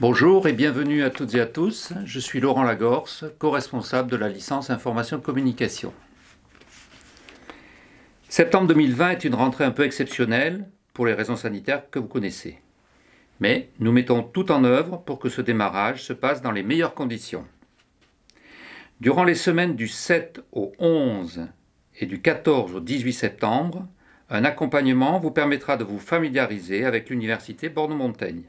Bonjour et bienvenue à toutes et à tous. Je suis Laurent Lagorce, co-responsable de la licence Information Communication. Septembre 2020 est une rentrée un peu exceptionnelle pour les raisons sanitaires que vous connaissez. Mais nous mettons tout en œuvre pour que ce démarrage se passe dans les meilleures conditions. Durant les semaines du 7 au 11 et du 14 au 18 septembre, un accompagnement vous permettra de vous familiariser avec l'université Bordeaux-Montaigne.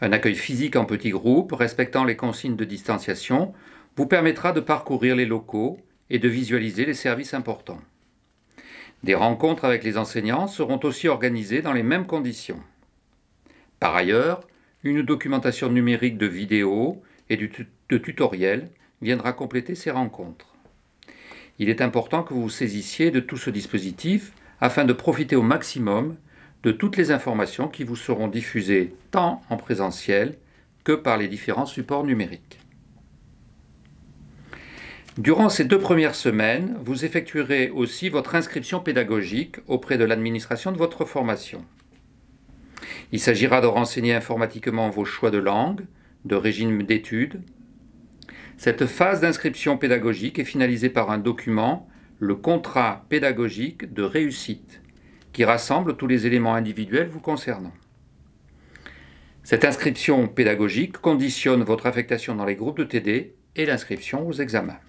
Un accueil physique en petits groupes, respectant les consignes de distanciation, vous permettra de parcourir les locaux et de visualiser les services importants. Des rencontres avec les enseignants seront aussi organisées dans les mêmes conditions. Par ailleurs, une documentation numérique de vidéos et de tutoriels viendra compléter ces rencontres. Il est important que vous vous saisissiez de tout ce dispositif afin de profiter au maximum de toutes les informations qui vous seront diffusées tant en présentiel que par les différents supports numériques. Durant ces deux premières semaines, vous effectuerez aussi votre inscription pédagogique auprès de l'administration de votre formation. Il s'agira de renseigner informatiquement vos choix de langue, de régime d'études. Cette phase d'inscription pédagogique est finalisée par un document, le contrat pédagogique de réussite, qui rassemble tous les éléments individuels vous concernant. Cette inscription pédagogique conditionne votre affectation dans les groupes de TD et l'inscription aux examens.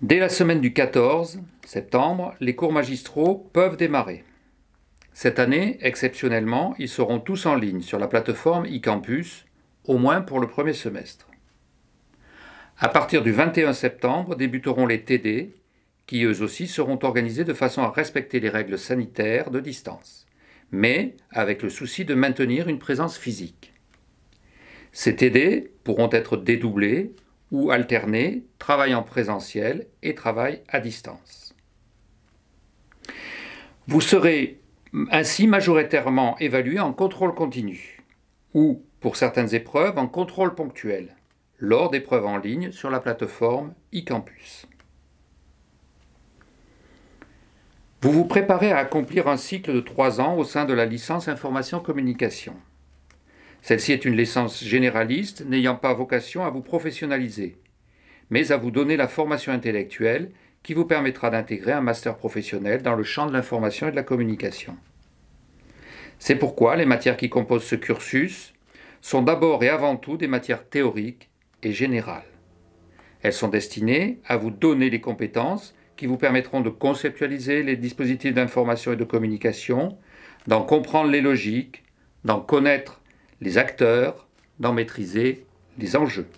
Dès la semaine du 14 septembre, les cours magistraux peuvent démarrer. Cette année, exceptionnellement, ils seront tous en ligne sur la plateforme eCampus, au moins pour le premier semestre. À partir du 21 septembre débuteront les TD, qui eux aussi seront organisés de façon à respecter les règles sanitaires de distance, mais avec le souci de maintenir une présence physique. Ces TD pourront être dédoublés ou alternés travail en présentiel et travail à distance. Vous serez ainsi majoritairement évalué en contrôle continu ou, pour certaines épreuves, en contrôle ponctuel lors d'épreuves en ligne sur la plateforme eCampus. Vous vous préparez à accomplir un cycle de trois ans au sein de la licence Information-Communication. Celle-ci est une licence généraliste n'ayant pas vocation à vous professionnaliser, mais à vous donner la formation intellectuelle qui vous permettra d'intégrer un master professionnel dans le champ de l'information et de la communication. C'est pourquoi les matières qui composent ce cursus sont d'abord et avant tout des matières théoriques et générales. Elles sont destinées à vous donner les compétences qui vous permettront de conceptualiser les dispositifs d'information et de communication, d'en comprendre les logiques, d'en connaître les acteurs, d'en maîtriser les enjeux.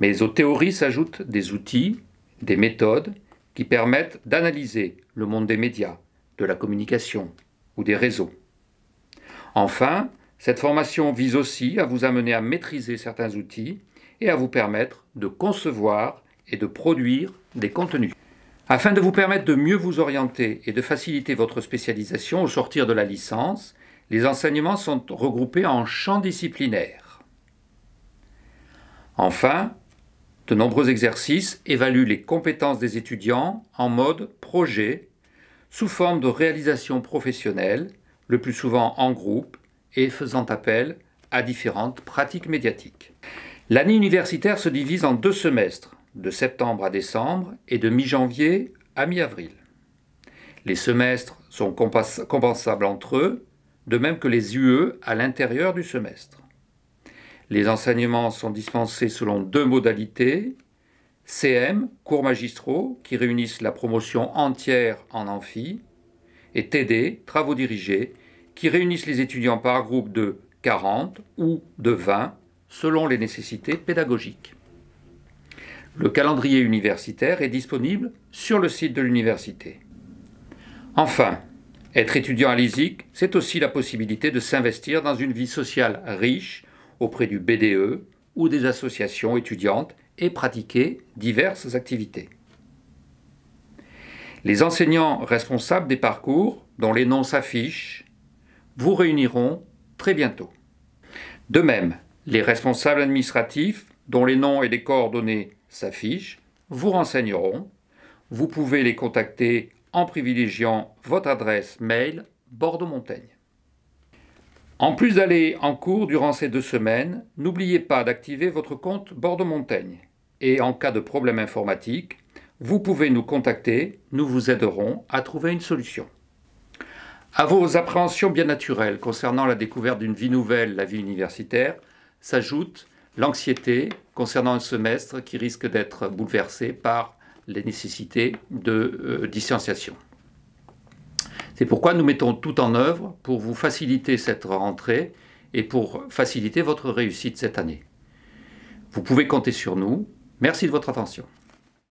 Mais aux théories s'ajoutent des outils des méthodes qui permettent d'analyser le monde des médias, de la communication ou des réseaux. Enfin, cette formation vise aussi à vous amener à maîtriser certains outils et à vous permettre de concevoir et de produire des contenus. Afin de vous permettre de mieux vous orienter et de faciliter votre spécialisation au sortir de la licence, les enseignements sont regroupés en champs disciplinaires. Enfin, de nombreux exercices évaluent les compétences des étudiants en mode projet, sous forme de réalisation professionnelle, le plus souvent en groupe et faisant appel à différentes pratiques médiatiques. L'année universitaire se divise en deux semestres, de septembre à décembre et de mi-janvier à mi-avril. Les semestres sont compensables entre eux, de même que les UE à l'intérieur du semestre. Les enseignements sont dispensés selon deux modalités. CM, cours magistraux, qui réunissent la promotion entière en amphi, et TD, travaux dirigés, qui réunissent les étudiants par groupe de 40 ou de 20 selon les nécessités pédagogiques. Le calendrier universitaire est disponible sur le site de l'université. Enfin, être étudiant à l'ISIC, c'est aussi la possibilité de s'investir dans une vie sociale riche auprès du BDE ou des associations étudiantes et pratiquer diverses activités. Les enseignants responsables des parcours, dont les noms s'affichent, vous réuniront très bientôt. De même, les responsables administratifs, dont les noms et les coordonnées s'affichent, vous renseigneront. Vous pouvez les contacter en privilégiant votre adresse mail Bordeaux-Montaigne. En plus d'aller en cours durant ces deux semaines, n'oubliez pas d'activer votre compte Bordeaux Montaigne. Et en cas de problème informatique, vous pouvez nous contacter, nous vous aiderons à trouver une solution. À vos appréhensions bien naturelles concernant la découverte d'une vie nouvelle, la vie universitaire, s'ajoute l'anxiété concernant un semestre qui risque d'être bouleversé par les nécessités de euh, distanciation. C'est pourquoi nous mettons tout en œuvre pour vous faciliter cette rentrée et pour faciliter votre réussite cette année. Vous pouvez compter sur nous. Merci de votre attention.